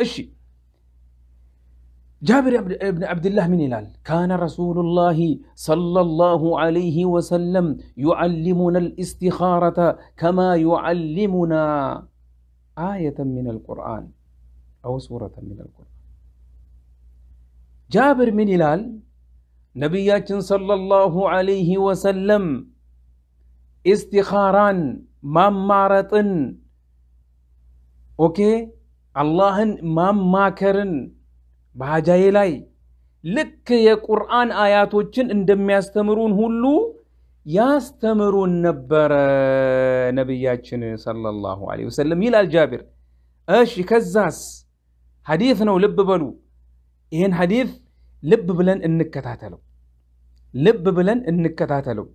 إشي جابر بن عبد الله من إلال كان رسول الله صلى الله عليه وسلم يعلمنا الاستخارة كما يعلمنا آية من القرآن أو سورة من القرآن جابر من إلال نبيات صلى الله عليه وسلم استخاران ممارة أوكي አላህን ማማከርን በሀጃዬ ላይ ልክ የቁርአን አያቶችን እንደሚያስተምሩን ሁሉ ያስተምሩን ነበረ ነቢያችን ሰለላሁ ዐለይሂ ወሰለም ይላል ጃቢር። እሺ ከዛስ ሐዲፍ ነው። ልብ በሉ ይህን ሐዲፍ ልብ ብለን እንከታተለው፣ ልብ ብለን እንከታተለው።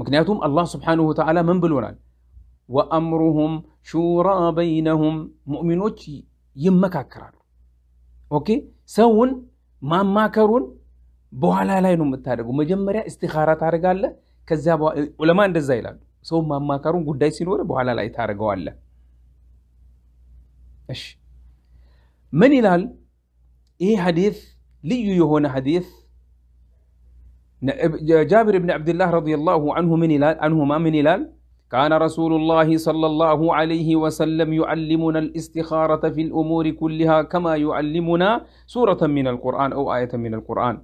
ምክንያቱም አላህ ስብሓንሁ ወተዓላ ምን ብሎናል? ወአምሩሁም شورا بينهم مؤمنوك يمكاكران اوكي سوون ما ماكرون بوالا لاينو متارغو مجمريا استخارات ارغالله كزا بو علماء اندزا يلال سو ما ماكرون غداي سينور بوالا لاي تارغو الله اش من يلال اي حديث لي يهون حديث جابر بن عبد الله رضي الله عنه من الى ما من الى كان رسول الله صلى الله عليه وسلم يعلمنا الاستخارة في الأمور كلها كما يعلمنا سورة من القرآن أو آية من القرآن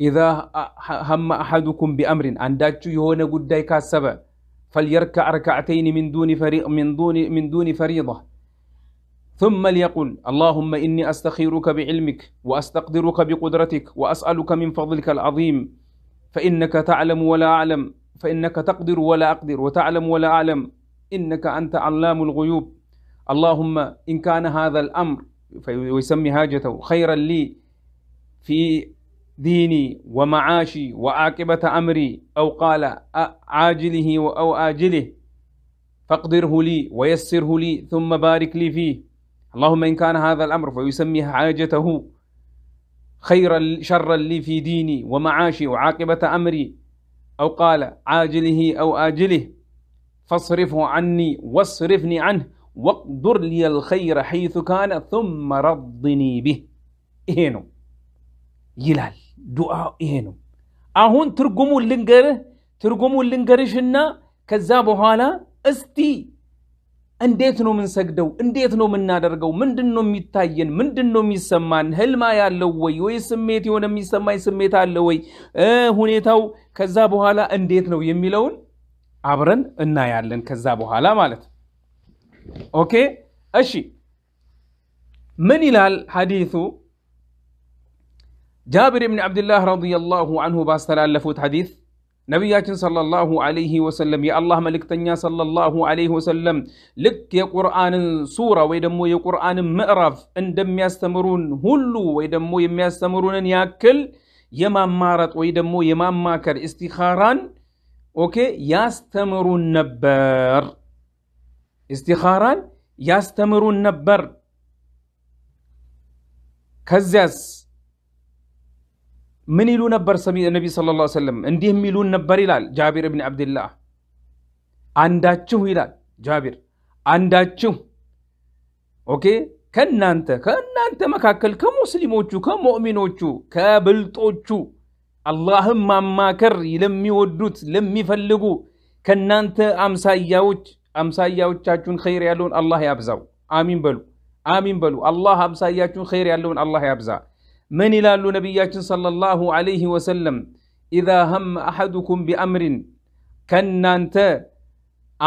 إذا هم أحدكم بأمر أن داتشو يهون قداي السبع فليركع ركعتين من دون فريق من دون من دون فريضة ثم ليقل اللهم إني أستخيرك بعلمك وأستقدرك بقدرتك وأسألك من فضلك العظيم فإنك تعلم ولا أعلم فإنك تقدر ولا أقدر وتعلم ولا أعلم إنك أنت علام الغيوب اللهم إن كان هذا الأمر ويسمي هاجته خيرا لي في ديني ومعاشي وعاقبة أمري أو قال عاجله أو آجله فاقدره لي ويسره لي ثم بارك لي فيه اللهم إن كان هذا الأمر فيسمي حاجته خيرا شرا لي في ديني ومعاشي وعاقبة أمري أو قال عاجله أو آجله فاصرفه عني واصرفني عنه واقدر لي الخير حيث كان ثم رضني به إهنو يلال دعاء إهنو أهون ترقموا اللنقر ترقموا اللنقرشنا كذابوا هالا استي እንዴት ነው የምንሰግደው? እንዴት ነው የምናደርገው? ምንድን ነው የሚታየን? ምንድን ነው የሚሰማን? ህልማ ያለው ወይ ወይ ስሜት የሆነ የሚሰማኝ ስሜት አለ ወይ ሁኔታው ከዛ በኋላ እንዴት ነው የሚለውን አብረን እናያለን። ከዛ በኋላ ማለት ኦኬ። እሺ ምን ይላል ሐዲሱ? ጃብር ብን ዓብድላህ ረዲየላሁ አንሁ ባስተላለፉት ሐዲስ نبي صلى الله عليه وسلم يا الله ملك تنيا صلى الله عليه وسلم لك يا قرآن سورة ويدمو يا قرآن مئرف اندم يستمرون هلو ويدمو يم يستمرون ان ياكل يما مارت ويدمو يما ماكر استخاران اوكي يستمرون نبار استخاران يستمرون نبار كزياس ምን ይሉ ነበር ነቢ ስለ ላ ሰለም እንዲህ የሚሉን ነበር ይላል ጃቢር ብን አብድላህ አንዳችሁ ይላል ጃቢር አንዳችሁ ኦኬ ከእናንተ ከእናንተ መካከል ከሙስሊሞቹ ከሙእሚኖቹ ከብልጦቹ አላህም ማማከር ለሚወዱት ለሚፈልጉ ከእናንተ አምሳያዎች አምሳያዎቻችሁን ኸይር ያለውን አላህ ያብዛው አሚን በሉ አሚን በሉ አላህ አምሳያችሁን ኸይር ያለውን አላህ ያብዛ من إلى النبي صلى الله عليه وسلم إذا هم أحدكم بأمر كان أنت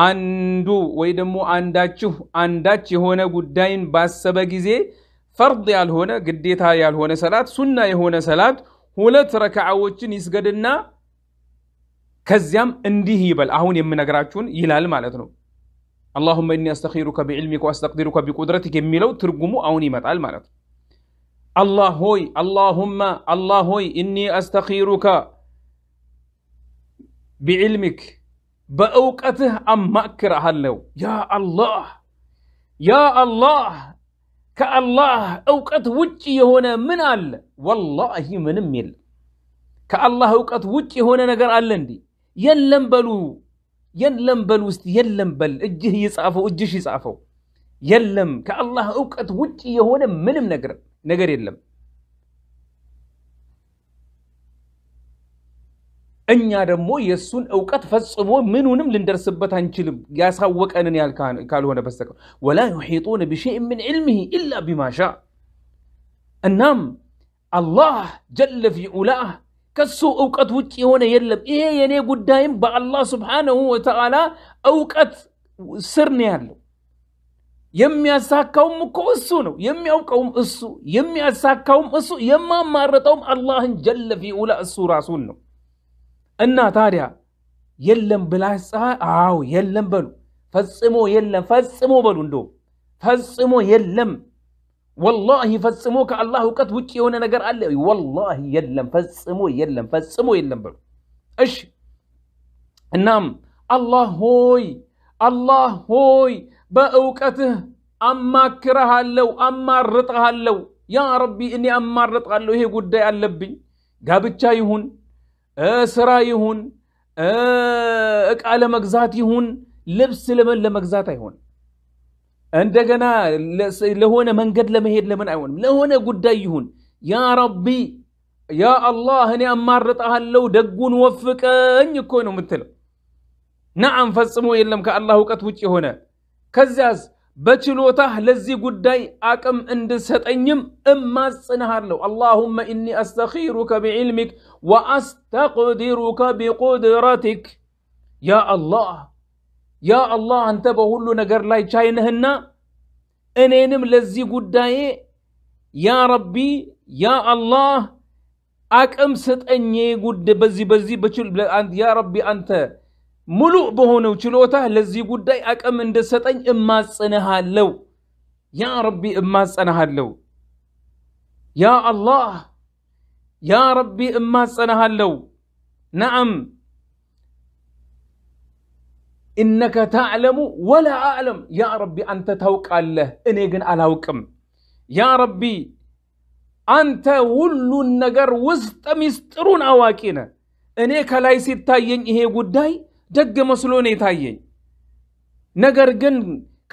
عندو ويدمو عنداتشو عنداتشي هنا قدين باس سبقزي فرض يال هنا قديتا يال هنا صلاة سنة هنا صلاة هلت ركع وچن يسقدنا كزيام انديه بل أهون يمن أقراتشون يلال مالتنو اللهم إني أستخيرك بعلمك وأستقدرك بقدرتك ملو ترقمو أوني متعال مالتنو الله هوي اللهم الله هوي إني أستخيرك بعلمك بأوقته أما أكرهالو يا الله يا الله ከአላህ እውቀት ውጭ የሆነ ምን አለ? ወላሂ ምንም የለም። ከአላህ እውቀት ውጭ የሆነ ነገር አለ እንዴ? የለም በሉ የለም በሉ ውስጥ የለም በል እጅህ ይጻፈው እጅሽ ይጻፈው يلم كالله اوكت وجي يهون منم نقر نقر يلم ان يرمو يسون اوكت فصمو منونم لندرسبت انشلم يا ساوك انني قالوا انا بس ولا يحيطون بشيء من علمه الا بما شاء النام الله جل في علاه كسو اوكت وجي يهون يلم ايه يعني قدايم الله سبحانه وتعالى اوكت سرني يلم የሚያሳካውም እኮ እሱ ነው የሚያውቀውም እሱ የሚያሳካውም እሱ የማማረጠውም አላህን ጀለ ፊኡላ እሱ ራሱን ነው እና ታዲያ የለም ብላህ ፀሐይ አዎ የለም በሉ ፈጽሞ የለም ፈጽሞ በሉ እንደውም ፈጽሞ የለም ወላሂ ፈጽሞ ከአላህ እውቀት ውጭ የሆነ ነገር አለ ወላሂ የለም ፈጽሞ የለም ፈጽሞ የለም በሉ እሺ እናም አላህ ሆይ አላህ ሆይ በእውቀትህ አማክረሃለው አማርጠሃለው ያ ረቢ እኔ አማርጠሃለሁ ይሄ ጉዳይ አለብኝ ጋብቻ ይሁን ስራ ይሁን እቃ ለመግዛት ይሁን ልብስ ለምን ለመግዛት አይሆን እንደገና ለሆነ መንገድ ለመሄድ ለምን አይሆንም ለሆነ ጉዳይ ይሁን ያ ረቢ ያ አላህ እኔ አማርጠሃለው ደጉን ወፍቀኝ እኮ ነው የምትለው ነዓም ፈጽሞ የለም ከአላህ እውቀት ውጭ የሆነ ከዚያስ በችሎታህ ለዚህ ጉዳይ አቅም እንድሰጠኝም እማጽንሃለሁ። አላሁመ ኢኒ አስተኺሩከ ቢዕልሚክ ወአስተቅዲሩከ ቢቁድረቲክ። ያ አላህ ያ አላህ አንተ በሁሉ ነገር ላይ ቻይነህና እኔንም ለዚህ ጉዳዬ ያ ረቢ ያ አላህ አቅም ስጠኝ ጉድ በዚህ በዚህ ያ ረቢ አንተ ملو بهونو وشلوته لزي قداي اكام من دستين إماس سنها لو يا ربي إماس سنها لو يا الله يا ربي إماس سنها لو نعم إنك تعلم ولا أعلم يا ربي أنت توك الله إني جن ألاوكم يا ربي أنت ولو النقر وزت مسترون أواكينا እኔ ከላይ ሲታየኝ ايه ጉዳይ ደግ መስሎ ነው የታየኝ። ነገር ግን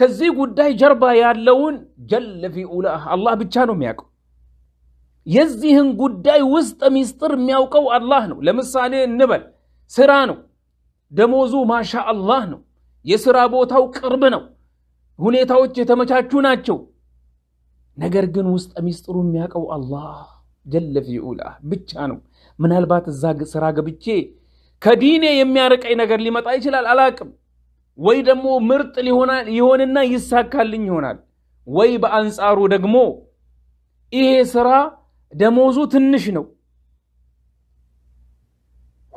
ከዚህ ጉዳይ ጀርባ ያለውን ጀለ ፊኡላ አላህ ብቻ ነው የሚያውቀው። የዚህን ጉዳይ ውስጥ ሚስጥር የሚያውቀው አላህ ነው። ለምሳሌ እንበል ስራ ነው፣ ደሞዙ ማሻ አላህ ነው፣ የስራ ቦታው ቅርብ ነው፣ ሁኔታዎች የተመቻቹ ናቸው። ነገር ግን ውስጥ ሚስጥሩ የሚያውቀው አላህ ጀለ ፊኡላ ብቻ ነው። ምናልባት እዛ ስራ ገብቼ ከዲኔ የሚያርቀኝ ነገር ሊመጣ ይችላል፣ አላቅም። ወይ ደግሞ ምርጥ ሊሆንና ይሳካልኝ ይሆናል። ወይ በአንጻሩ ደግሞ ይሄ ስራ ደሞዙ ትንሽ ነው፣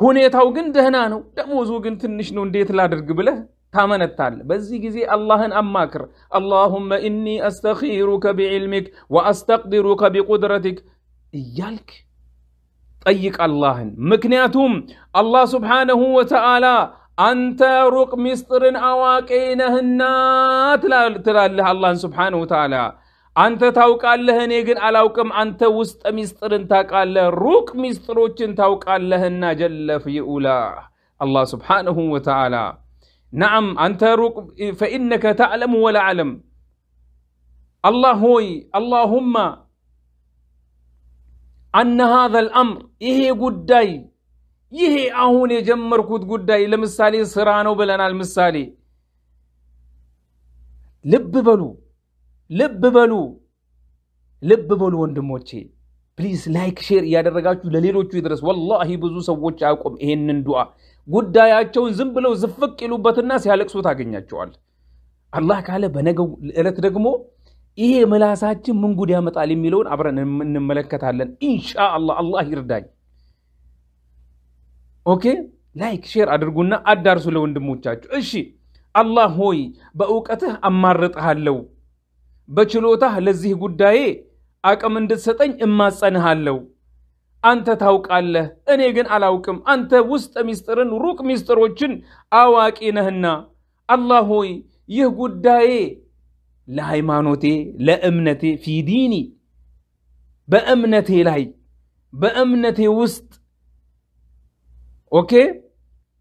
ሁኔታው ግን ደህና ነው፣ ደሞዙ ግን ትንሽ ነው፣ እንዴት ላድርግ ብለህ ታመነታል። በዚህ ጊዜ አላህን አማክር። አላሁመ ኢኒ አስተኺሩከ ቢዕልሚክ ወአስተቅድሩከ ቢቁድረቲክ እያልክ ጠይቅ አላህን። ምክንያቱም አላህ ስብሓነሁ ወተዓላ አንተ ሩቅ ምስጢርን አዋቂ ነህና ትላለህ አላህን ስብሓነሁ ወተዓላ። አንተ ታውቃለህ፣ እኔ ግን አላውቅም። አንተ ውስጥ ሚስጥርን ታውቃለህ፣ ሩቅ ሚስጥሮችን ታውቃለህና ጀለ ፊኡላ አላህ ስብሓነሁ ወተዓላ ነዓም አንተ ሩቅ ፈኢነከ ተዕለሙ ወላ አለም አላህ ሆይ አላሁማ አነ ሃዛ አምር ይሄ ጉዳይ ይሄ አሁን የጀመርኩት ጉዳይ ለምሳሌ ስራ ነው ብለናል። ምሳሌ ልብ በሉ ልብ በሉ ልብ በሉ ወንድሞቼ፣ ፕሊዝ ላይክ ሼር እያደረጋችሁ ለሌሎቹ ይድረስ። ወላሂ ብዙ ሰዎች አያውቁም ይሄንን ዱዓ። ጉዳያቸውን ዝም ብለው ዝፍቅ ይሉበትና ሲያለቅሱ ታገኛቸዋል። አላህ ካለ በነገው ዕለት ደግሞ ይሄ ምላሳችን ምን ጉድ ያመጣል የሚለውን አብረን እንመለከታለን። ኢንሻአላህ አላህ ይርዳኝ። ኦኬ ላይክ ሼር አድርጉና አዳርሱ ለወንድሞቻችሁ። እሺ አላህ ሆይ በእውቀትህ አማርጥሃለሁ፣ በችሎታህ ለዚህ ጉዳዬ አቅም እንድትሰጠኝ እማጸንሃለሁ። አንተ ታውቃለህ፣ እኔ ግን አላውቅም። አንተ ውስጥ ሚስጥርን ሩቅ ሚስጥሮችን አዋቂ ነህና አላህ ሆይ ይህ ጉዳዬ لا لا أمنتي في ديني بأمنتي لاي بأمنتي وسط أوكي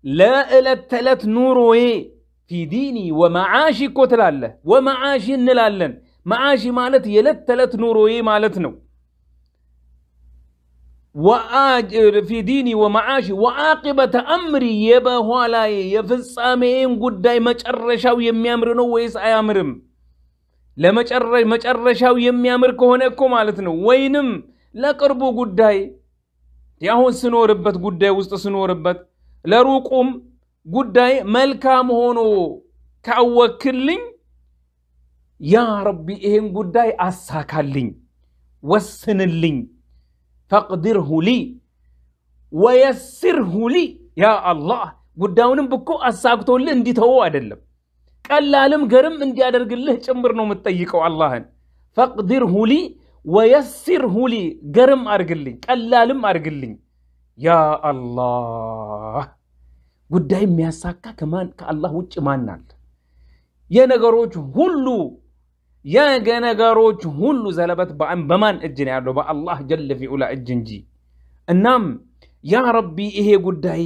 لا ألتلت التلات نوروي في ديني ومعاشي كتلالة ومعاشي النلالن معاشي مالت يلت تلات نوروي مالتنو وآج في ديني ومعاشي وآقبة أمري يبهوالاي يفصامين قد دايما شرشاو يميامرنو ويس أيامرم ለመጨረሻው የሚያምር ከሆነ እኮ ማለት ነው። ወይንም ለቅርቡ ጉዳይ የአሁን ስኖርበት ጉዳይ ውስጥ ስኖርበት ለሩቁም ጉዳይ መልካም ሆኖ ካወክልኝ ያ ረቢ ይሄን ጉዳይ አሳካልኝ፣ ወስንልኝ፣ ፈቅድርሁ ሊ ወየስርሁ ሊ ያ አላህ ጉዳዩንም ብኮ አሳክቶልህ እንዲተወው አይደለም። ቀላልም ገርም እንዲያደርግልህ ጭምር ነው የምትጠይቀው አላህን። ፈቅዲርሁ ሊ ወየሲርሁ ሊ ገርም አድርግልኝ፣ ቀላልም አድርግልኝ ያ አላህ። ጉዳይ የሚያሳካ ከማን ከአላህ ውጭ ማን አለ? የነገሮች ሁሉ የነገሮች ሁሉ ዘለበት በማን እጅ ነው ያለው? በአላህ ጀለ ፊዑላ እጅ እንጂ። እናም ያ ረቢ ይሄ ጉዳይ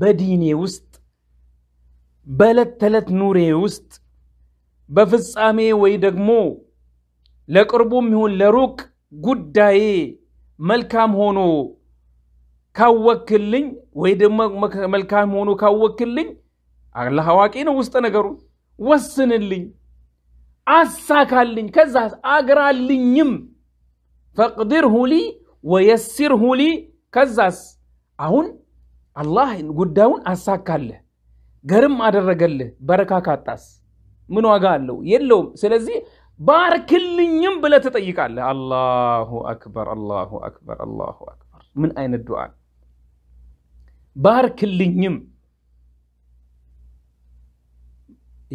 በዲኔ ውስጥ በዕለት ተዕለት ኑሬ ውስጥ በፍጻሜ ወይ ደግሞ ለቅርቡም ይሁን ለሩቅ ጉዳዬ መልካም ሆኖ ካወክልኝ ወይ ደግሞ መልካም ሆኖ ካወክልኝ አላህ አዋቂ ነው ውስጥ ነገሩ ወስንልኝ አሳካልኝ ከዛ አግራልኝም ፈቅድር ሁሊ ወየስር ሁሊ ከዛስ አሁን አላህ ጉዳዩን አሳካለህ ገርም አደረገልህ በረካ ካጣስ ምን ዋጋ አለው? የለውም። ስለዚህ ባርክልኝም ብለ ትጠይቃለህ። አላሁ አክበር፣ አላሁ አክበር፣ አላሁ አክበር። ምን አይነት ዱዓ ባርክልኝም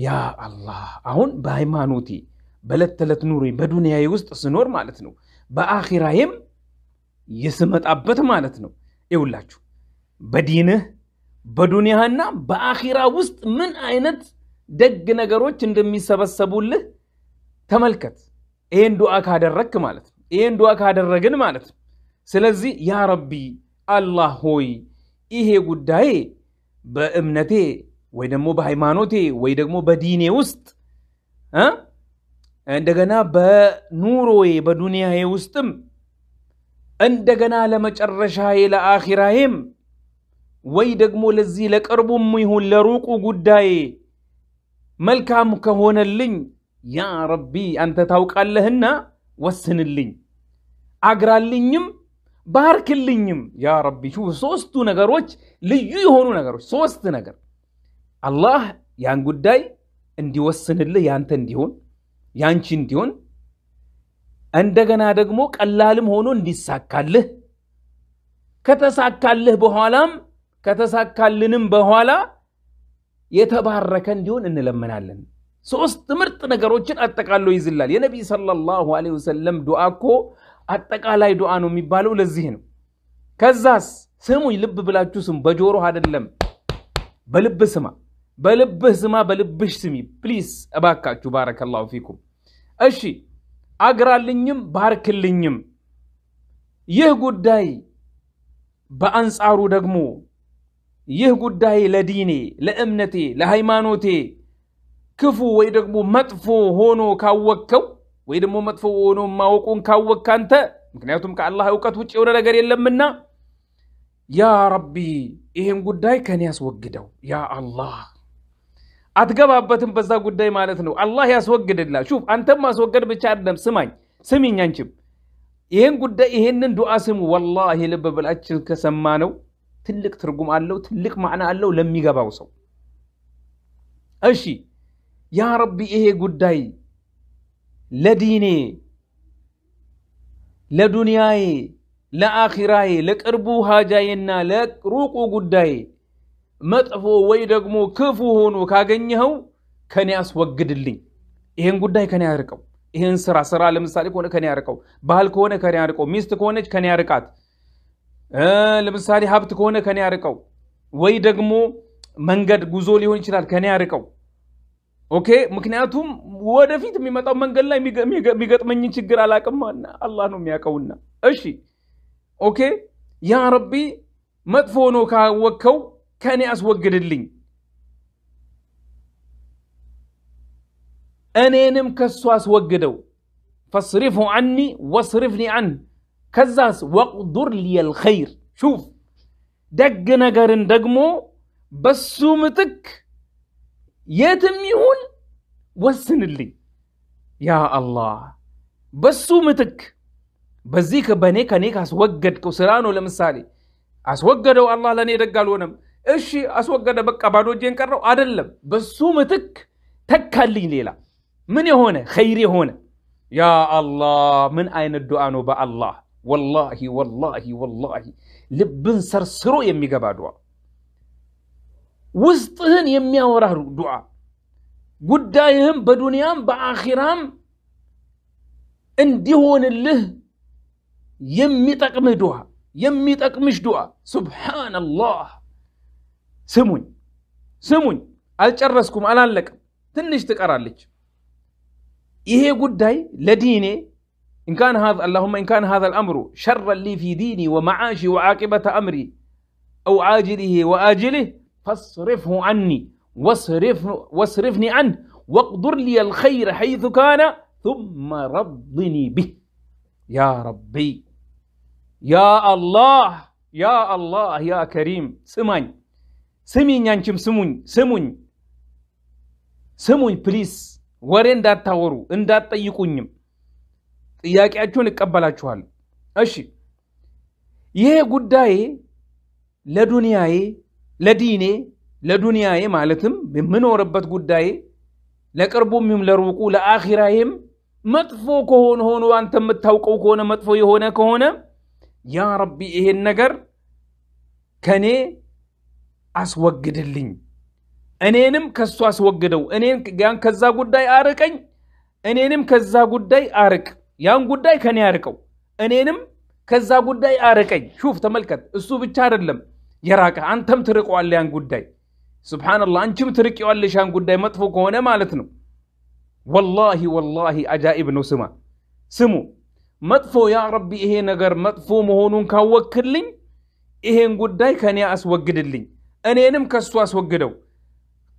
ያ አላህ። አሁን በሃይማኖቴ በዕለት ተለት ኑሬ በዱንያዬ ውስጥ ስኖር ማለት ነው፣ በአኺራዬም የስመጣበት ማለት ነው። ይውላችሁ በዲንህ በዱንያና በአኺራ ውስጥ ምን አይነት ደግ ነገሮች እንደሚሰበሰቡልህ ተመልከት። ይህን ዱዓ ካደረግክ ማለት ነው። ዱዓ ካደረግን ማለት ነው። ስለዚህ ያ ረቢ አላህ ሆይ ይሄ ጉዳይ በእምነቴ ወይ ደግሞ በሃይማኖቴ ወይ ደግሞ በዲኔ ውስጥ እንደገና በኑሮዬ በዱንያዬ ውስጥም እንደገና ለመጨረሻዬ ለአኺራዬም ወይ ደግሞ ለዚህ ለቅርቡም ይሁን ለሩቁ ጉዳይ መልካም ከሆነልኝ ያ ረቢ አንተ ታውቃለህና ወስንልኝ፣ አግራልኝም፣ ባርክልኝም ያ ረቢ። ሶስቱ ነገሮች ልዩ የሆኑ ነገሮች። ሶስት ነገር አላህ ያን ጉዳይ እንዲወስንልህ ያንተ እንዲሆን ያንቺ እንዲሆን እንደገና ደግሞ ቀላልም ሆኖ እንዲሳካልህ ከተሳካልህ በኋላም ከተሳካልንም በኋላ የተባረከ እንዲሆን እንለምናለን። ሶስት ምርጥ ነገሮችን አጠቃሎ ይዝላል። የነቢይ ሰለላሁ ዐለይሂ ወሰለም ዱዓ እኮ አጠቃላይ ዱዓ ነው የሚባለው ለዚህ ነው። ከዛስ ስሙኝ፣ ልብ ብላችሁ ስሙ። በጆሮህ አይደለም፣ በልብ ስማ። በልብህ ስማ፣ በልብሽ ስሚ። ፕሊስ እባካችሁ። ባረከላሁ ፊኩም። እሺ፣ አግራልኝም ባርክልኝም። ይህ ጉዳይ በአንጻሩ ደግሞ ይህ ጉዳይ ለዲኔ ለእምነቴ ለሃይማኖቴ ክፉ ወይ ደግሞ መጥፎ ሆኖ ካወቅከው ወይ ደግሞ መጥፎ ሆኖ ማወቁን ካወቅከ አንተ ምክንያቱም ከአላህ እውቀት ውጭ የሆነ ነገር የለምና ያ ረቢ ይህን ጉዳይ ከኔ ያስወግደው ያ አላህ አትገባበትም በዛ ጉዳይ ማለት ነው አላህ ያስወግድላ ሹፍ አንተም ማስወገድ ብቻ አይደለም ስማኝ ስሚኝ ይህን ጉዳይ ይህንን ዱዓ ስሙ ወላሂ ልብ ብላችን ከሰማ ነው ትልቅ ትርጉም አለው፣ ትልቅ ማዕና አለው ለሚገባው ሰው። እሺ ያ ረቢ ይሄ ጉዳይ ለዲኔ፣ ለዱንያዬ፣ ለአኪራዬ ለቅርቡ ሃጃዬና ለሩቁ ጉዳይ መጥፎ ወይ ደግሞ ክፉ ሆኖ ካገኘኸው ከኔ አስወግድልኝ፣ ይሄን ጉዳይ ከኔ አርቀው፣ ይሄን ስራ ስራ ለምሳሌ ከሆነ ከኔ አርቀው፣ ባህል ከሆነ ከኔ አርቀው፣ ሚስት ከሆነች ከኔ አርቃት ለምሳሌ ሀብት ከሆነ ከኔ ያርቀው፣ ወይ ደግሞ መንገድ ጉዞ ሊሆን ይችላል ከኔ ያርቀው። ኦኬ ምክንያቱም ወደፊት የሚመጣው መንገድ ላይ የሚገጥመኝን ችግር አላቅማና አላህ ነው የሚያውቀውና። እሺ ኦኬ ያ ረቢ መጥፎ ሆኖ ካወቅከው ከኔ አስወግድልኝ፣ እኔንም ከሱ አስወግደው። ፈስሪፉ አኒ ወስሪፍኒ አን ከዛስ ወቅዱር ሊየል ኸይር ሹፍ ደግ ነገርን ደግሞ በሱ ምትክ የትም ይሁን ወስንልኝ ያ አላህ በሱ ምትክ በዚህ በእኔ ከኔ ካስወገድከው ስራ ነው ለምሳሌ አስወገደው አላህ ለእኔ ደግ አልሆነም እሺ አስወገደ በቃ ባዶ እጄን ቀረው አደለም በሱ ምትክ ተካልኝ ሌላ ምን የሆነ ኸይር የሆነ ያ አላህ ምን አይነት ዱዓ ነው በአላህ والله والله والله لبن سرسرو يمي قبا دعا وسطهن يمي وراه دعا قدايهم بدنيام بآخرام انديهون الله يمي تقمي دعا يمي تقمش دعا سبحان الله سمون سمون ألترسكم ألان لك تنشتك تقرار لك إيه قداي لديني إن كان هذا اللهم إن كان هذا الأمر شرا لي في ديني ومعاشي وعاقبة أمري أو عاجله وآجله فاصرفه عني واصرف واصرفني عنه واقدر لي الخير حيث كان ثم رضني به يا ربي يا الله يا الله يا كريم سمعني سمعني أنتم سمعني سمعني سمعني بليس ورين دات تورو إن دات تيكونيم ጥያቄያችሁን ይቀበላችኋል። እሺ ይሄ ጉዳይ ለዱንያዬ ለዲኔ ለዱንያዬ ማለትም የምኖርበት ጉዳይ ለቅርቡም ይሁን ለሩቁ ለአኺራዬም መጥፎ ከሆነ ሆኖ አንተ የምታውቀው ከሆነ መጥፎ የሆነ ከሆነ ያ ረቢ ይሄን ነገር ከእኔ አስወግድልኝ፣ እኔንም ከሱ አስወግደው፣ እኔን ከዛ ጉዳይ አርቀኝ፣ እኔንም ከዛ ጉዳይ አርቅ ያን ጉዳይ ከኔ ያርቀው፣ እኔንም ከዛ ጉዳይ አርቀኝ። ሹፍ ተመልከት፣ እሱ ብቻ አይደለም የራቀ አንተም ትርቀዋለ ያን ጉዳይ። ሱብሓነላህ አንቺም ትርቂዋለሽ ያን ጉዳይ መጥፎ ከሆነ ማለት ነው። ወላሂ ወላሂ አጃኢብ ነው። ስማ ስሙ መጥፎ ያ ረቢ ይሄ ነገር መጥፎ መሆኑን ካወክልኝ ይሄን ጉዳይ ከኔ አስወግድልኝ፣ እኔንም ከሱ አስወግደው።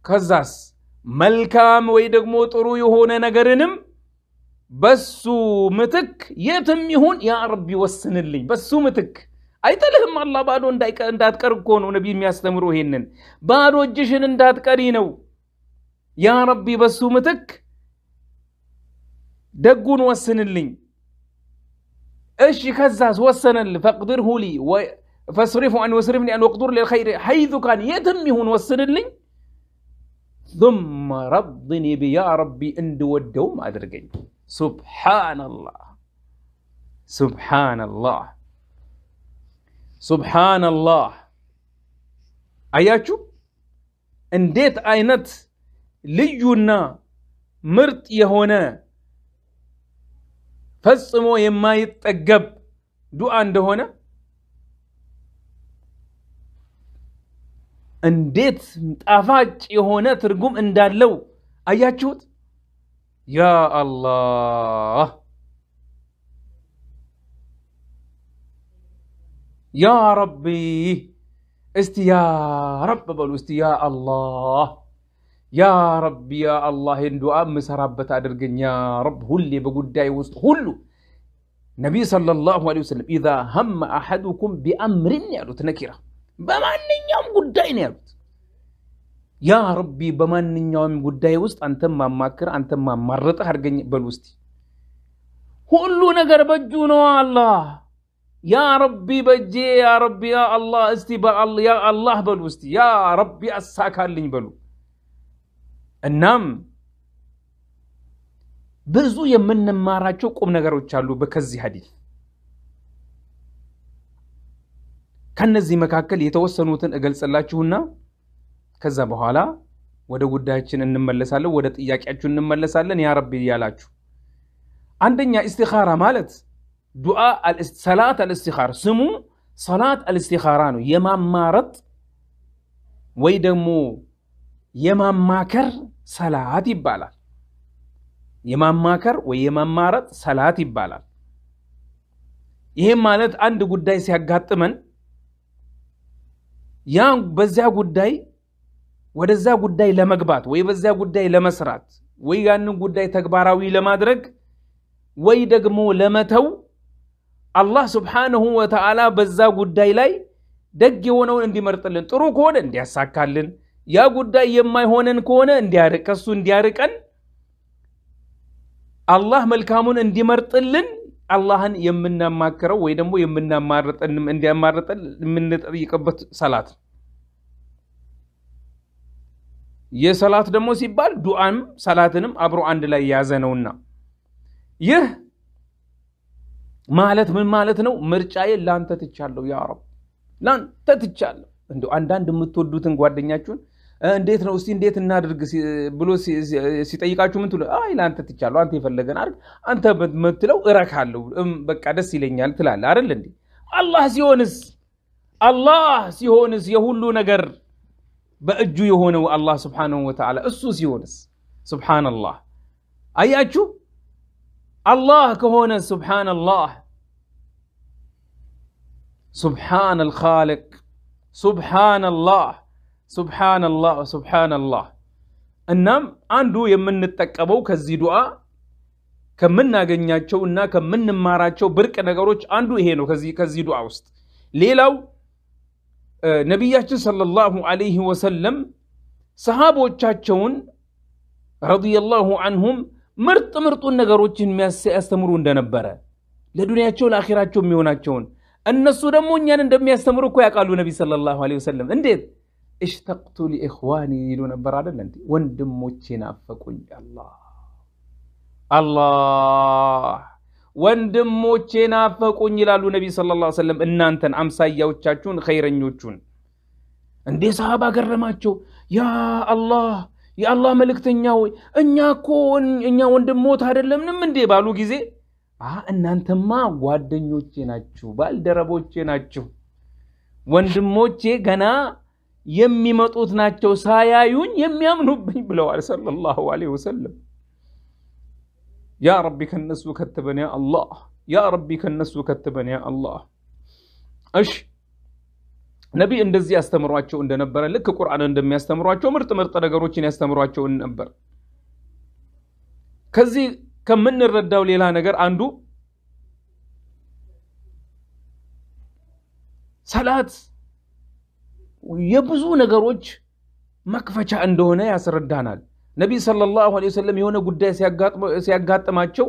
ከዛስ መልካም ወይ ደግሞ ጥሩ የሆነ ነገርንም በሱምትክ የትም ይሁን ያ ረቢ ወስንልኝ። በሱ ምትክ አይጠልህም። አላህ ባዶ እንዳትቀር እኮ ነው ነቢ የሚያስተምሩ። ይሄንን ባዶ እጅሽን እንዳትቀሪ ነው። ያ ረቢ በሱ ምትክ ደጉን ወስንልኝ። እሺ ከዛስ ወሰነልህ። ፈቅድርሁ ሊ ፈስሪፉ አን ወስሪፍኒ አን ወቅዱር ልልኸይር ሐይዙ ካን የትም ይሁን ወስንልኝ። ثم رضني بي يا ربي اندودوم ادرجني سبحان الله سبحان الله سبحان الله አያችሁ እንዴት አይነት ልዩና ምርጥ የሆነ ፈጽሞ የማይጠገብ ዱዓ እንደሆነ እንዴት ጣፋጭ የሆነ ትርጉም እንዳለው አያችሁት يا الله يا ربي است يا رب بلو است يا الله يا ربي يا الله هندو أم سرابة أدرجن يا رب هلي داي وسط هلو نبي صلى الله عليه وسلم إذا هم أحدكم بأمر يا تنكره بما أن يوم داي يا ያ ረቢ በማንኛውም ጉዳይ ውስጥ አንተም ማማክር አንተም ማማረጥ አድርገኝ በል ውስቲ። ሁሉ ነገር በእጁ ነው። አላህ ያ ረቢ በእጄ ያ ረቢ ያ አላህ እስቲ ያ አላህ በሉ ውስቲ። ያ ረቢ አሳካልኝ በሉ። እናም ብዙ የምንማራቸው ቁም ነገሮች አሉ በከዚህ ሀዲስ። ከነዚህ መካከል የተወሰኑትን እገልጽላችሁና ከዛ በኋላ ወደ ጉዳያችን እንመለሳለን፣ ወደ ጥያቄያችሁ እንመለሳለን። ያ ረቢ እያላችሁ አንደኛ ኢስቲኻራ ማለት ዱዓ ሰላት አልእስቲኻር ስሙ ሰላት አልእስቲኻራ ነው። የማማረጥ ወይ ደግሞ የማማከር ሰላት ይባላል። የማማከር ወይ የማማረጥ ሰላት ይባላል። ይህም ማለት አንድ ጉዳይ ሲያጋጥመን ያ በዚያ ጉዳይ ወደዛ ጉዳይ ለመግባት ወይ በዛ ጉዳይ ለመስራት ወይ ያንን ጉዳይ ተግባራዊ ለማድረግ ወይ ደግሞ ለመተው አላህ ስብሓንሁ ወተዓላ በዛ ጉዳይ ላይ ደግ የሆነውን እንዲመርጥልን ጥሩ ከሆነ እንዲያሳካልን ያ ጉዳይ የማይሆነን ከሆነ እንዲያርቅ ከሱ እንዲያርቀን አላህ መልካሙን እንዲመርጥልን አላህን የምናማክረው ወይ ደግሞ የምናማርጠን እንዲያማርጠን የምንጠይቅበት ሰላት ነው። የሰላት ደግሞ ሲባል ዱዓም ሰላትንም አብሮ አንድ ላይ የያዘ ነውና ይህ ማለት ምን ማለት ነው? ምርጫዬን ለአንተ ትቻለሁ፣ ያ ረብ ለአንተ ትቻለሁ። እንዲ አንዳንድ የምትወዱትን ጓደኛችሁን እንዴት ነው እስቲ እንዴት እናድርግ ብሎ ሲጠይቃችሁ ምን ትሉ? አይ ለአንተ ትቻለሁ፣ አንተ የፈለገን አድርግ፣ አንተ የምትለው እረካለሁ፣ በቃ ደስ ይለኛል ትላለህ አይደል እንዴ? አላህ ሲሆንስ አላህ ሲሆንስ የሁሉ ነገር بأجو يهونو الله سبحانه وتعالى أسوس يونس سبحان الله أي أجو الله كهونه سبحان الله سبحان الخالق سبحان الله سبحان الله سبحان الله أنم عنده يمن التكابو كزي دعاء كمن ناقنياتشو ناكا من ماراتشو بركة نقروش عنده هينو كزي كزي دعاوست ليلو ነቢያችን ሰለላሁ አለይህ ወሰለም ሰሃቦቻቸውን ረዲየላሁ አንሁም ምርጥ ምርጡን ነገሮችን ያስተምሩ እንደነበረ ለዱንያቸው ለአኼራቸው የሚሆናቸውን እነሱ ደግሞ እኛን እንደሚያስተምሩ እኮ ያውቃሉ። ነቢ ሰለላሁ አለይሂ ወሰለም እንዴት እሽተቅቱ ሊኢኽዋኒ ይሉ ነበር አደለ እንዴ? ወንድሞቼ ናፈቁኝ። አላህ አላህ ወንድሞቼ ናፈቁኝ ይላሉ ነቢይ ስለ ላ ወሰለም። እናንተን አምሳያዎቻችሁን ኸይረኞቹን እንዴ ሰሃባ ገረማቸው። ያ አላህ የአላህ መልእክተኛ ወይ እኛ እኮ እኛ ወንድሞት አይደለምንም እንዴ ባሉ ጊዜ እናንተማ ጓደኞቼ ናችሁ፣ ባልደረቦቼ ናችሁ፣ ወንድሞቼ ገና የሚመጡት ናቸው ሳያዩኝ የሚያምኑብኝ ብለዋል ሰለላሁ ዐለይሂ ወሰለም። يا ከነሱ كالناس وكتبني الله ያ ረቢ ከነሱ ከትበን ያ አላህ። እሺ ነቢይ እንደዚህ ያስተምሯቸው እንደነበረ ልክ ቁርአን እንደሚያስተምሯቸው ምርጥ ምርጥ ነገሮችን ያስተምሯቸው ነበር። ከዚህ ከምንረዳው ሌላ ነገር አንዱ ሰላት የብዙ ነገሮች መክፈቻ እንደሆነ ያስረዳናል። ነቢይ ሰለላሁ ዐለይሂ ወሰለም የሆነ ጉዳይ ሲያጋጥማቸው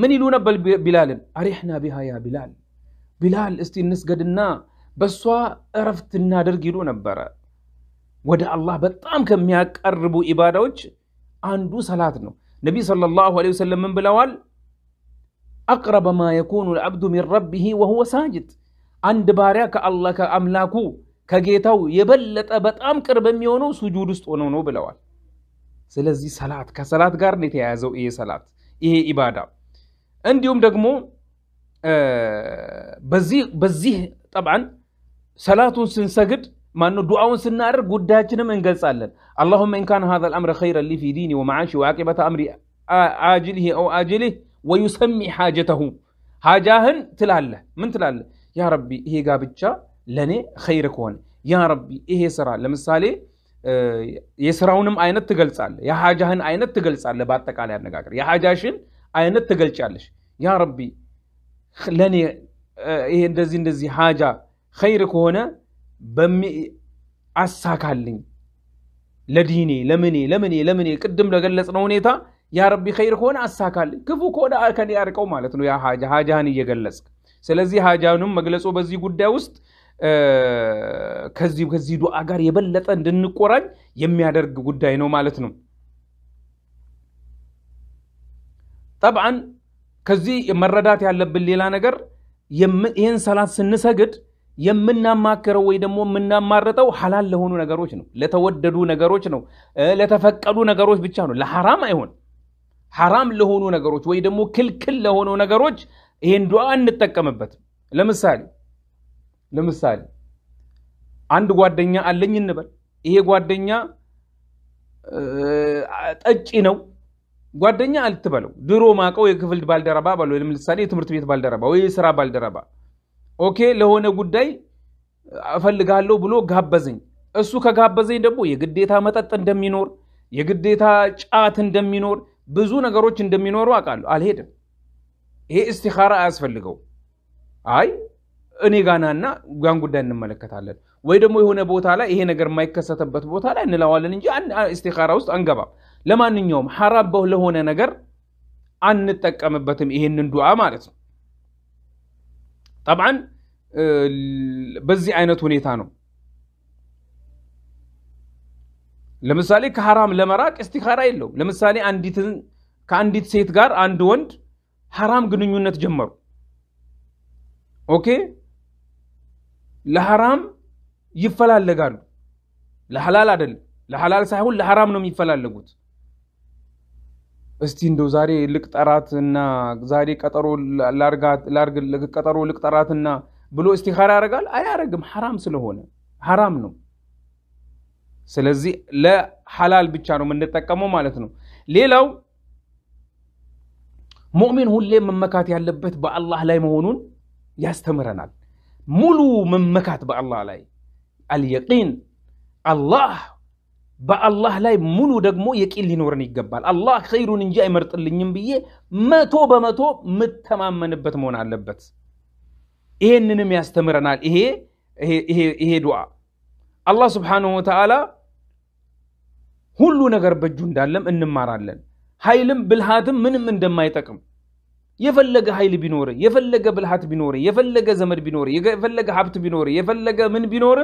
ምን ይሉ ነበር ቢላልን? አሪሕና ቢሃ ያ ቢላል፣ ቢላል እስቲ እንስገድና በእሷ እረፍት እናደርግ ይሉ ነበረ። ወደ አላህ በጣም ከሚያቀርቡ ኢባዳዎች አንዱ ሰላት ነው። ነቢይ ሰለላሁ ዐለይሂ ወሰለም ምን ብለዋል? አቅረበ ማ የኩኑ ልዓብዱ ሚን ረቢሂ ወሁወ ሳጅድ፣ አንድ ባሪያ ከአላህ ከአምላኩ ከጌታው የበለጠ በጣም ቅርብ የሚሆነው ሱጁድ ውስጥ ሆነው ነው ብለዋል። سلزي سلات كسلات غار نتيازو إيه سلات إيه إبادة عنديوم دقمو أه بزي بزي طبعا سلات سنسجد ما أنه دعاون سنار قد داجنا من قلسال اللهم إن كان هذا الأمر خيرا لي في ديني ومعاشي وعاقبة أمري آجله أو آجله ويسمي حاجته حاجاهن تلال من تلال يا ربي إيه قابتشا لني خيركون يا ربي إيه سرا لمسالي የስራውንም አይነት ትገልጻለ፣ የሐጃህን አይነት ትገልጻለ። በአጠቃላይ አነጋገር የሐጃሽን አይነት ትገልጫለሽ። ያ ረቢ ለእኔ ይሄ እንደዚህ እንደዚህ ሐጃ ኸይር ከሆነ አሳካልኝ፣ ለዲኔ ለምኔ ለምኔ ለምኔ ቅድም ለገለጽነው ሁኔታ ያ ረቢ ኸይር ከሆነ አሳካልኝ፣ ክፉ ከሆነ ከኔ ያርቀው ማለት ነው። ያ ሐጃህን እየገለጽ ስለዚህ ሐጃንም መግለጹ በዚህ ጉዳይ ውስጥ ከዚህ ከዚህ ዱዓ ጋር የበለጠ እንድንቆራኝ የሚያደርግ ጉዳይ ነው ማለት ነው። ጠብዓን ከዚህ መረዳት ያለብን ሌላ ነገር ይህን ሰላት ስንሰግድ የምናማክረው ወይ ደግሞ የምናማርጠው ሐላል ለሆኑ ነገሮች ነው፣ ለተወደዱ ነገሮች ነው፣ ለተፈቀዱ ነገሮች ብቻ ነው። ለሐራም አይሆን። ሐራም ለሆኑ ነገሮች ወይ ደግሞ ክልክል ለሆኑ ነገሮች ይህን ዱዓ እንጠቀምበት። ለምሳሌ ለምሳሌ አንድ ጓደኛ አለኝ እንበል። ይሄ ጓደኛ ጠጪ ነው። ጓደኛ አልትበለው፣ ድሮ ማቀው የክፍል ባልደረባ በለው። ለምሳሌ የትምህርት ቤት ባልደረባ ወይ የስራ ባልደረባ። ኦኬ ለሆነ ጉዳይ እፈልጋለሁ ብሎ ጋበዘኝ። እሱ ከጋበዘኝ ደግሞ የግዴታ መጠጥ እንደሚኖር የግዴታ ጫት እንደሚኖር ብዙ ነገሮች እንደሚኖሩ አውቃለሁ። አልሄድም። ይሄ እስቲኻራ አያስፈልገው አይ እኔ ጋናና ያን ጉዳይ እንመለከታለን ወይ ደግሞ የሆነ ቦታ ላይ ይሄ ነገር የማይከሰተበት ቦታ ላይ እንለዋለን እንጂ እስቲኻራ ውስጥ አንገባም። ለማንኛውም ሐራም ለሆነ ነገር አንጠቀምበትም ይሄንን ዱዓ ማለት ነው። ጠብዓን በዚህ አይነት ሁኔታ ነው። ለምሳሌ ከሐራም ለመራቅ እስቲኻራ የለውም። ለምሳሌ ከአንዲት ሴት ጋር አንድ ወንድ ሐራም ግንኙነት ጀመሩ። ኦኬ ለሐራም ይፈላለጋሉ። ለሐላል አይደለም፣ ለሐላል ሳይሆን ለሐራም ነው የሚፈላለጉት። እስቲ እንደው ዛሬ ልቅጠራት እና ዛሬ ቀጠሮ ቀጠሮ ልቅጠራት ብሎ ኢስቲኻራ ያደርጋል? አያደርግም። ሐራም ስለሆነ ሐራም ነው። ስለዚህ ለሐላል ብቻ ነው የምንጠቀመው ማለት ነው። ሌላው ሙእሚን ሁሌ መመካት ያለበት በአላህ ላይ መሆኑን ያስተምረናል። ሙሉ መመካት በአላህ ላይ አልየቂን አላህ በአላህ ላይ ሙሉ ደግሞ የቂን ሊኖረን ይገባል። አላህ ኸይሩን እንጂ አይመርጥልኝም ብዬ መቶ በመቶ የምተማመንበት መሆን አለበት። ይሄንንም ያስተምረናል ይሄ ይሄ ዱዓ። አላህ ስብሓነሁ ወተዓላ ሁሉ ነገር በእጁ እንዳለም እንማራለን። ኃይልም ብልሃትም ምንም እንደማይጠቅም የፈለገ ኃይል ቢኖር የፈለገ ብልሃት ቢኖር የፈለገ ዘመድ ቢኖር የፈለገ ሀብት ቢኖር የፈለገ ምን ቢኖር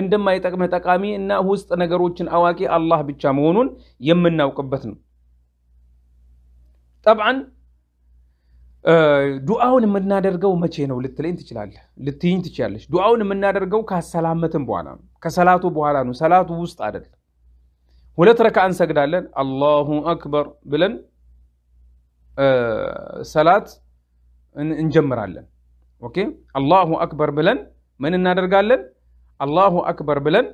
እንደማይጠቅመ ጠቃሚ እና ውስጥ ነገሮችን አዋቂ አላህ ብቻ መሆኑን የምናውቅበት ነው። ጠብዓን ዱዓውን የምናደርገው መቼ ነው ልትለኝ ትችላለህ፣ ልትይኝ ትችላለች። ዱዓውን የምናደርገው ካሰላመትን በኋላ ነው፣ ከሰላቱ በኋላ ነው። ሰላቱ ውስጥ አይደለም። ሁለት ረካ እንሰግዳለን። አላሁ አክበር ብለን ሰላት እንጀምራለን። ኦኬ አላሁ አክበር ብለን ምን እናደርጋለን? አላሁ አክበር ብለን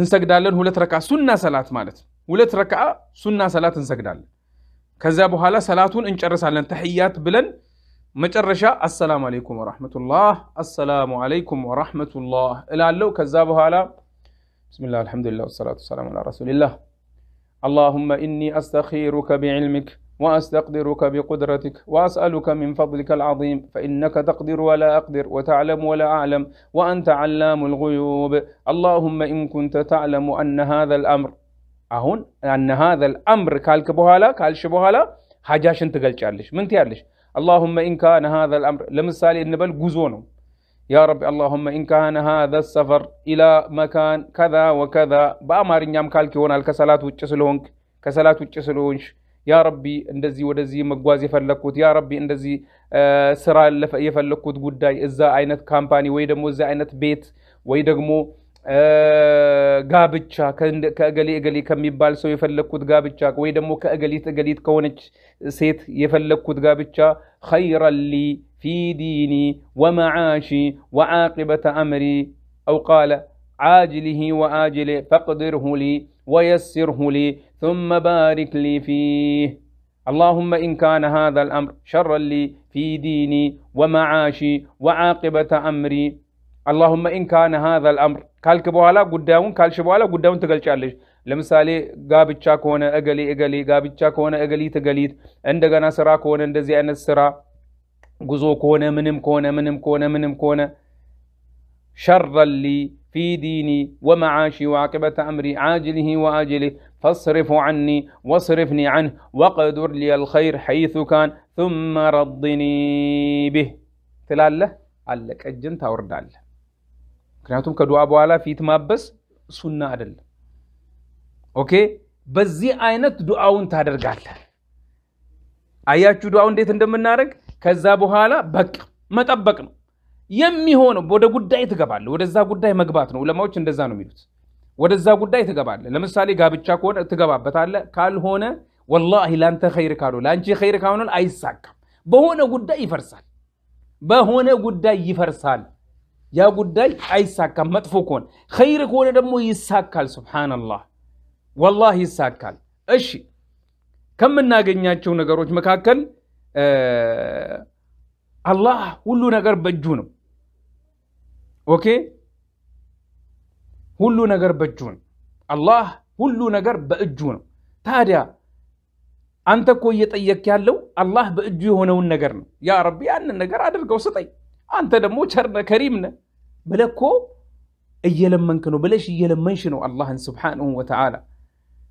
እንሰግዳለን። ሁለት ረካ ሱና ሰላት ማለት ነው። ሁለት ረካ ሱና ሰላት እንሰግዳለን። ከዚያ በኋላ ሰላቱን እንጨርሳለን። ተሕያት ብለን መጨረሻ አሰላሙ አለይኩም ወራህመቱላህ፣ አሰላሙ አለይኩም ወራህመቱላህ እላለሁ። ከዛ በኋላ ብስሚላህ አልሐምዱሊላህ ወሰላቱ ወሰላሙ አላ ረሱሊላህ አላሁመ ኢኒ አስተኺሩከ ቢዕልሚክ واستقدرك بقدرتك واسالك من فضلك العظيم فانك تقدر ولا اقدر وتعلم ولا اعلم وانت علام الغيوب اللهم ان كنت تعلم ان هذا الامر اهون ان هذا الامر كالك بوهالا كالش حاجاش انت ትገልጫለሽ من ትያለሽ اللهم ان كان هذا الامر لمسالي النبل ጉዞ يا رب اللهم إن كان هذا السفر إلى مكان كذا وكذا بأمر نعم كالك هنا الكسلات وچسلونك كسلات وچسلونش يا ربي اندزي ودزي مغوازي فلكوت يا ربي اندزي سرا يفلكوت غداي اذا عينت كامباني وي دمو اذا عينت بيت وي دغمو غابتشا كاغلي اغلي كميبال سو يفلكوت غابتشا وي دمو كاغلي تغليت كونچ سيت يفلكوت غابتشا خيرا لي في ديني ومعاشي وعاقبه امري او قال عاجله واجله فقدره لي ويسره لي ثم بارك لي فيه اللهم إن كان هذا الأمر شرا لي في ديني ومعاشي وعاقبة أمري اللهم إن كان هذا الأمر كالك بوالا قداون كالش بوالا قداون تقلش عليش لمسالي قابت شاكونا أقلي أقلي قابت شاكونا أقلي تقليت عندك أنا سرا كونا ندزي أنا السرا قزو كونا منم كونا منم كونا منم كونا شرا لي في ديني ومعاشي وعاقبة أمري عاجله وآجله فاصرف عني واصرفني عنه وقدر لي الخير حيث كان ثم رضني به تلاله عليك اجن تاورد عليه مكنياتهم كدعاء بوالا فيت ما بس سنة عدل اوكي بزي عينت دعاون تادر قال اياتشو دعاون ديت اندم النارك كذابو هالا بك ما تبكنو يمي هونو بودا قد دايت قبال ودزا قد داي مقباتنو ولا موش اندزانو ميلوت ወደዛ ጉዳይ ትገባለ። ለምሳሌ ጋብቻ ከሆነ ትገባበታለ። ካልሆነ ወላሂ ላንተ ኸይር ካሉ ለአንቺ ኸይር ካሆነ አይሳካም። በሆነ ጉዳይ ይፈርሳል። በሆነ ጉዳይ ይፈርሳል። ያ ጉዳይ አይሳካም። መጥፎ ከሆነ ኸይር ከሆነ ደግሞ ይሳካል። ሱብሓነላህ ወላሂ ይሳካል። እሺ ከምናገኛቸው ነገሮች መካከል አላህ ሁሉ ነገር በእጁ ነው። ኦኬ ሁሉ ነገር በእጁ ነው። አላህ ሁሉ ነገር በእጁ ነው። ታዲያ አንተ እኮ እየጠየክ ያለው አላህ በእጁ የሆነውን ነገር ነው። ያ ረቢ ያንን ነገር አድርገው ስጠኝ፣ አንተ ደግሞ ቸርነ ከሪም ነ ብለህ እኮ እየለመንክ ነው ብለሽ እየለመንሽ ነው አላህን ስብሓንሁ ወተዓላ።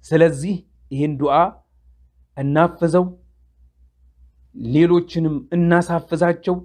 ስለዚህ ይህን ዱዓ እናፍዘው፣ ሌሎችንም እናሳፍዛቸው።